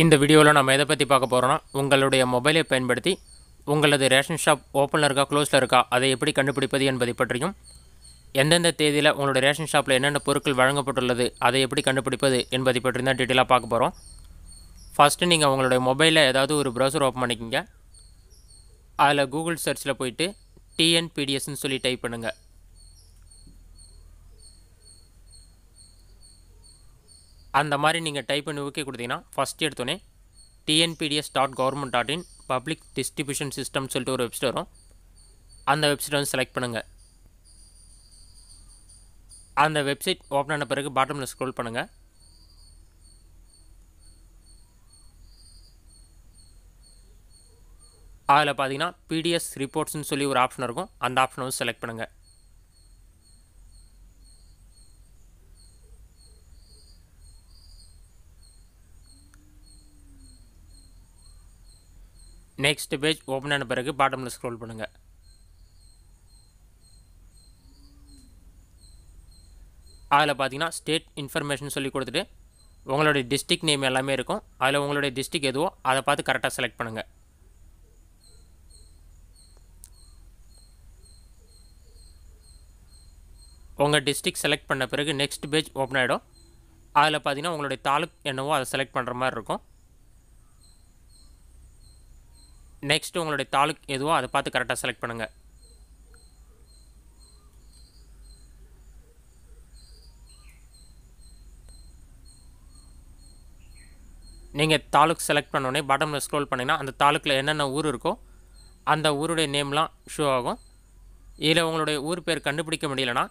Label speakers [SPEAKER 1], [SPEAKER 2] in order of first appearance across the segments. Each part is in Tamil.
[SPEAKER 1] இந்த வீடியோவில் நம்ம எதை பற்றி பார்க்க போகிறோன்னா உங்களுடைய மொபைலை பயன்படுத்தி உங்களது ரேஷன் ஷாப் ஓப்பனில் இருக்கா க்ளோஸில் இருக்கா அதை எப்படி கண்டுபிடிப்பது என்பதை பற்றியும் எந்தெந்த தேதியில் உங்களுடைய ரேஷன் ஷாப்பில் என்னென்ன பொருட்கள் வழங்கப்பட்டுள்ளது அதை எப்படி கண்டுபிடிப்பது என்பதை பற்றி தான் டீட்டெயிலாக பார்க்க போகிறோம் ஃபஸ்ட்டு நீங்கள் உங்களுடைய மொபைலில் ஏதாவது ஒரு ப்ரௌசர் ஓப்பன் பண்ணிக்கோங்க அதில் கூகுள் சர்ச்சில் போயிட்டு டிஎன்பிடிஎஸ்ன்னு சொல்லி டைப் பண்ணுங்கள் அந்த மாதிரி நீங்கள் டைப் பண்ணி ஓகே கொடுத்தீங்கன்னா ஃபஸ்ட் எடுத்தோன்னே TNPDS dot government dot in public distribution system சொல்லிட்டு ஒரு வெப்சைட் வரும் அந்த வெப்சைட் வந்து செலக்ட் பண்ணுங்கள் அந்த வெப்சைட் ஓப்பன் ஆன பிறகு பாட்டமில் ஸ்க்ரோல் பண்ணுங்கள் அதில் பார்த்தீங்கன்னா பிடிஎஸ் ரிப்போர்ட்ஸ்னு சொல்லி ஒரு ஆப்ஷன் இருக்கும் அந்த ஆப்ஷனை வந்து செலக்ட் பண்ணுங்கள் நெக்ஸ்ட் பேஜ் ஓப்பன் ஆன பிறகு பாட்டமில் ஸ்க்ரோல் பண்ணுங்கள் அதில் பார்த்தீங்கன்னா ஸ்டேட் இன்ஃபர்மேஷன் சொல்லி கொடுத்துட்டு உங்களுடைய டிஸ்ட்ரிக் நேம் எல்லாமே இருக்கும் அதில் உங்களுடைய டிஸ்ட்ரிக் எதுவோ அதை பார்த்து கரெக்டாக செலக்ட் பண்ணுங்கள் உங்கள் டிஸ்ட்ரிக் செலக்ட் பண்ண பிறகு நெக்ஸ்ட் பேஜ் ஓப்பன் ஆகிடும் அதில் பார்த்தீங்கன்னா உங்களுடைய தாலுக் என்னவோ அதை செலக்ட் பண்ணுற மாதிரி இருக்கும் நெக்ஸ்ட்டு உங்களுடைய தாலுக் எதுவோ அதை பார்த்து கரெக்டாக செலக்ட் பண்ணுங்கள் நீங்கள் தாலுக் செலக்ட் பண்ணோடனே பாட்டமில் ஸ்க்ரோல் பண்ணிங்கன்னா அந்த தாலுக்கில் என்னென்ன ஊர் இருக்கோ அந்த ஊருடைய நேம்லாம் ஷோ ஆகும் இதில் உங்களுடைய ஊர் பேர் கண்டுபிடிக்க முடியலன்னா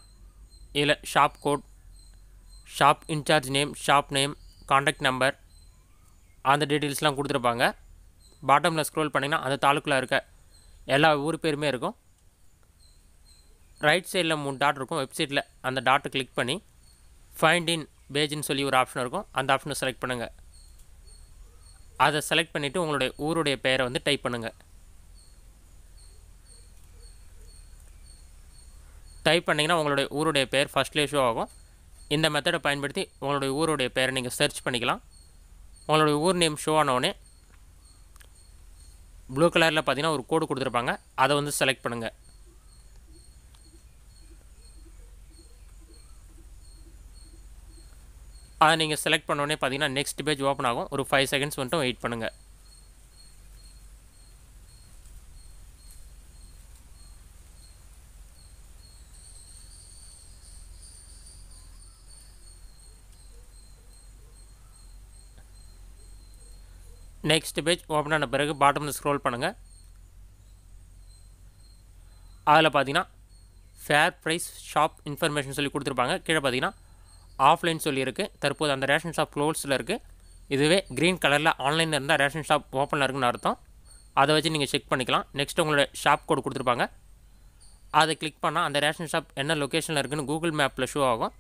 [SPEAKER 1] இதில் shop code shop incharge name shop name contact number அந்த டீட்டெயில்ஸ்லாம் கொடுத்துருப்பாங்க பாட்டமில் ஸ்க்ரோல் பண்ணிங்கன்னா அந்த தாலுக்கில் இருக்க எல்லா ஊர் பேருமே இருக்கும் ரைட் சைடில் மூணு டாட் இருக்கும் வெப்சைட்டில் அந்த டாட்டை கிளிக் பண்ணி ஃபைண்ட் இன் பேஜின்னு சொல்லி ஒரு ஆப்ஷன் இருக்கும் அந்த ஆப்ஷனை செலக்ட் பண்ணுங்கள் அதை செலக்ட் பண்ணிவிட்டு உங்களுடைய ஊருடைய பெயரை வந்து டைப் பண்ணுங்கள் டைப் பண்ணிங்கன்னா உங்களுடைய ஊருடைய பெயர் ஃபஸ்ட்லேயே ஷோ ஆகும் இந்த மெத்தடை பயன்படுத்தி உங்களுடைய ஊருடைய பெயரை நீங்கள் சர்ச் பண்ணிக்கலாம் உங்களுடைய ஊர் நேம் ஷோ ஆனவுடனே ப்ளூ கலரில் பார்த்தீங்கன்னா ஒரு கோடு கொடுத்துருப்பாங்க அதை வந்து செலக்ட் பண்ணுங்கள் அதை நீங்கள் செலக்ட் பண்ணோடனே பார்த்தீங்கன்னா நெக்ஸ்ட் பேஜ் ஓப்பன் ஆகும் ஒரு ஃபைவ் செகண்ட்ஸ் மட்டும் வெயிட் பண்ணுங்கள் நெக்ஸ்ட் பேஜ் ஓப்பன் ஆன பிறகு பாட்டமில் ஸ்க்ரோல் பண்ணுங்கள் அதில் பார்த்தீங்கன்னா ஃபேர் ப்ரைஸ் ஷாப் இன்ஃபர்மேஷன் சொல்லி கொடுத்துருப்பாங்க கீழே பார்த்தீங்கன்னா ஆஃப்லைன் சொல்லியிருக்கு தற்போது அந்த ரேஷன் ஷாப் க்ளோஸில் இருக்குது இதுவே க்ரீன் கலரில் ஆன்லைனில் இருந்தால் ரேஷன் ஷாப் ஓப்பனில் இருக்குன்னு அர்த்தம் அதை வச்சு நீங்கள் செக் பண்ணிக்கலாம் நெக்ஸ்ட் உங்களோட ஷாப் கோடு கொடுத்துருப்பாங்க அதை கிளிக் பண்ணால் அந்த ரேஷன் ஷாப் என்ன லொக்கேஷனில் இருக்குதுன்னு கூகுள் மேப்பில் ஷோ ஆகும்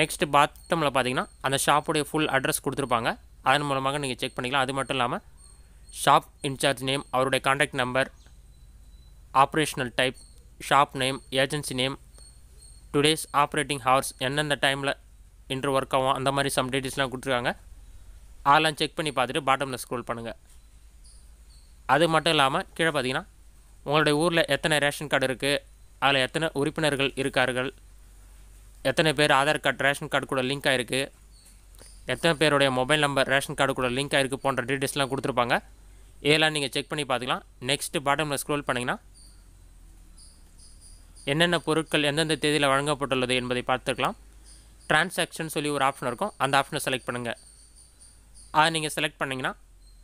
[SPEAKER 1] நெக்ஸ்ட்டு பாத்ரூமில் பார்த்தீங்கன்னா அந்த ஷாப்புடைய ஃபுல் அட்ரஸ் கொடுத்துருப்பாங்க அதன் மூலமாக நீங்கள் செக் பண்ணிக்கலாம் அது மட்டும் இல்லாமல் ஷாப் இன்சார்ஜ் நேம் அவருடைய contact number operational type shop name agency name today's operating hours எந்தெந்த டைமில் இன்று ஒர்க் ஆகும் அந்த மாதிரி சம் டீட்டெயில்ஸ்லாம் கொடுத்துருக்காங்க அதெல்லாம் செக் பண்ணி பார்த்துட்டு பாட்டமில் ஸ்க்ரோல் பண்ணுங்கள் அது மட்டும் இல்லாமல் கீழே பார்த்தீங்கன்னா உங்களுடைய ஊரில் எத்தனை ரேஷன் கார்டு இருக்குது அதில் எத்தனை உறுப்பினர்கள் இருக்கார்கள் எத்தனை பேர் ஆதார் கார்டு ரேஷன் கார்டு கூட லிங்க் ஆகிருக்கு எத்தனை பேருடைய மொபைல் நம்பர் ரேஷன் கார்டு கூட லிங்க் ஆகிருக்கு போன்ற டீட்டெயில்ஸ்லாம் கொடுத்துருப்பாங்க இதெல்லாம் நீங்கள் செக் பண்ணி பார்த்துக்கலாம் நெக்ஸ்ட்டு பாட்டமில் ஸ்க்ரோல் பண்ணிங்கன்னா என்னென்ன பொருட்கள் எந்தெந்த தேதியில் வழங்கப்பட்டுள்ளது என்பதை பார்த்துக்கலாம் ட்ரான்சாக்ஷன் சொல்லி ஒரு ஆப்ஷன் இருக்கும் அந்த ஆப்ஷனை செலக்ட் பண்ணுங்கள் அதை நீங்கள் செலக்ட் பண்ணிங்கன்னா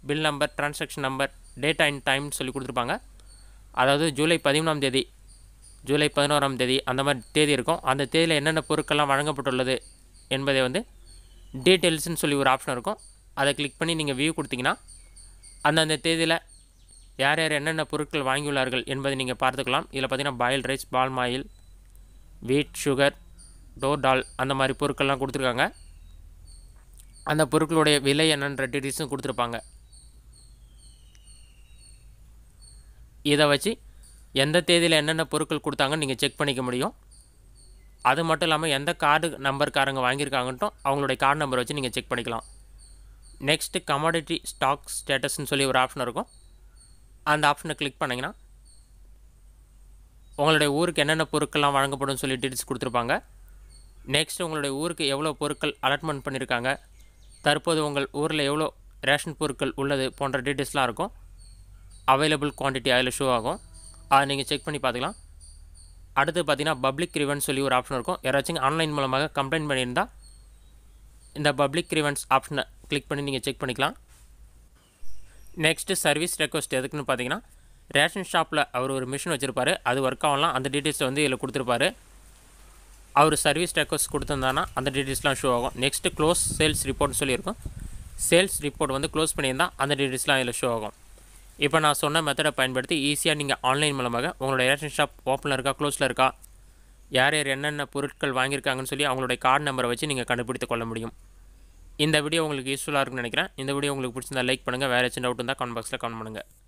[SPEAKER 1] bill number transaction number date and டைம்னு சொல்லி கொடுத்துருப்பாங்க அதாவது ஜூலை பதிமூணாம் தேதி ஜூலை பதினோராம் தேதி அந்த மாதிரி தேதி இருக்கும் அந்த தேதியில் என்னென்ன பொருட்கள்லாம் வழங்கப்பட்டுள்ளது என்பதை வந்து டீட்டெயில்ஸ்னு சொல்லி ஒரு ஆப்ஷன் இருக்கும் அதை கிளிக் பண்ணி நீங்கள் வியூ கொடுத்தீங்கன்னா அந்தந்த தேதியில் யார் யார் என்னென்ன பொருட்கள் வாங்கியுள்ளார்கள் என்பதை நீங்கள் பார்த்துக்கலாம் இதில் பார்த்தீங்கன்னா பாயில் ரைஸ் பால்மாயில் வீட் சுகர் டோர் டால் அந்த மாதிரி பொருட்கள்லாம் கொடுத்துருக்காங்க அந்த பொருட்களுடைய விலை என்னென்ற டீட்டெயில்ஸும் கொடுத்துருப்பாங்க இதை வச்சு எந்த தேதியில் என்னென்ன பொருட்கள் கொடுத்தாங்கன்னு நீங்கள் செக் பண்ணிக்க முடியும் அது மட்டும் இல்லாமல் எந்த கார்டு நம்பர்காரங்க வாங்கியிருக்காங்கட்டும் அவங்களுடைய கார்டு நம்பர் வச்சு நீங்கள் செக் பண்ணிக்கலாம் நெக்ஸ்ட்டு கமாடிட்டி ஸ்டாக் ஸ்டேட்டஸ்ன்னு சொல்லி ஒரு ஆப்ஷன் இருக்கும் அந்த ஆப்ஷனை கிளிக் பண்ணிங்கன்னா உங்களுடைய ஊருக்கு என்னென்ன பொருட்கள்லாம் வழங்கப்படும் சொல்லி டீட்டெயில்ஸ் கொடுத்துருப்பாங்க நெக்ஸ்ட் உங்களுடைய ஊருக்கு எவ்வளோ பொருட்கள் அலாட்மெண்ட் பண்ணியிருக்காங்க தற்போது உங்கள் ஊரில் எவ்வளோ ரேஷன் பொருட்கள் உள்ளது போன்ற டீட்டெயில்ஸ்லாம் இருக்கும் அவைலபிள் குவான்டிட்டி அதில் ஷோ ஆகும் அதை நீங்கள் செக் பண்ணி பார்த்துக்கலாம் அடுத்து பார்த்தீங்கன்னா பப்ளிக் ரிவன் சொல்லி ஒரு ஆப்ஷன் இருக்கும் யாராச்சும் ஆன்லைன் மூலமாக கம்ப்ளைண்ட் பண்ணியிருந்தால் இந்த பப்ளிக் ரிவன்ஸ் ஆப்ஷனை கிளிக் பண்ணி நீங்கள் செக் பண்ணிக்கலாம் நெக்ஸ்ட்டு சர்வீஸ் ரெக்வஸ்ட் எதுக்குன்னு பார்த்தீங்கன்னா ரேஷன் ஷாப்பில் அவர் ஒரு மிஷின் வச்சுருப்பார் அது ஒர்க் ஆகலாம் அந்த டீட்டெயில்ஸ் வந்து இதில் கொடுத்துருப்பாரு அவர் சர்வீஸ் ரெக்வஸ்ட் கொடுத்துருந்தானா அந்த டீட்டெயில்ஸ்லாம் ஷோ ஆகும் நெக்ஸ்ட்டு க்ளோஸ் சேல்ஸ் ரிப்போர்ட்னு சொல்லியிருக்கும் சேல்ஸ் ரிப்போர்ட் வந்து க்ளோஸ் பண்ணியிருந்தால் அந்த டீட்டெயில்ஸ்லாம் இதில் ஷோ ஆகும் இப்போ நான் சொன்ன மெத்தடை பயன்படுத்தி ஈஸியாக நீங்கள் ஆன்லைன் மூலமாக உங்களோட ரேஷன் ஷாப் ஓப்பனில் இருக்கா க்ளோஸில் இருக்கா யார் யார் என்னென்ன பொருட்கள் வாங்கியிருக்காங்கன்னு சொல்லி அவங்களுடைய கார்டு நம்பரை வச்சு நீங்கள் கண்டுபிடித்து கொள்ள முடியும் இந்த வீடியோ உங்களுக்கு யூஸ்ஃபுல்லாக இருக்குன்னு நினைக்கிறேன் இந்த வீடியோ உங்களுக்கு பிடிச்சிருந்தா லைக் பண்ணுங்கள் வேறு ஏதாச்சும் டவுட் இருந்தால் கமெண்ட் பாக்ஸில் கமெண்ட் பண்ணுங்கள்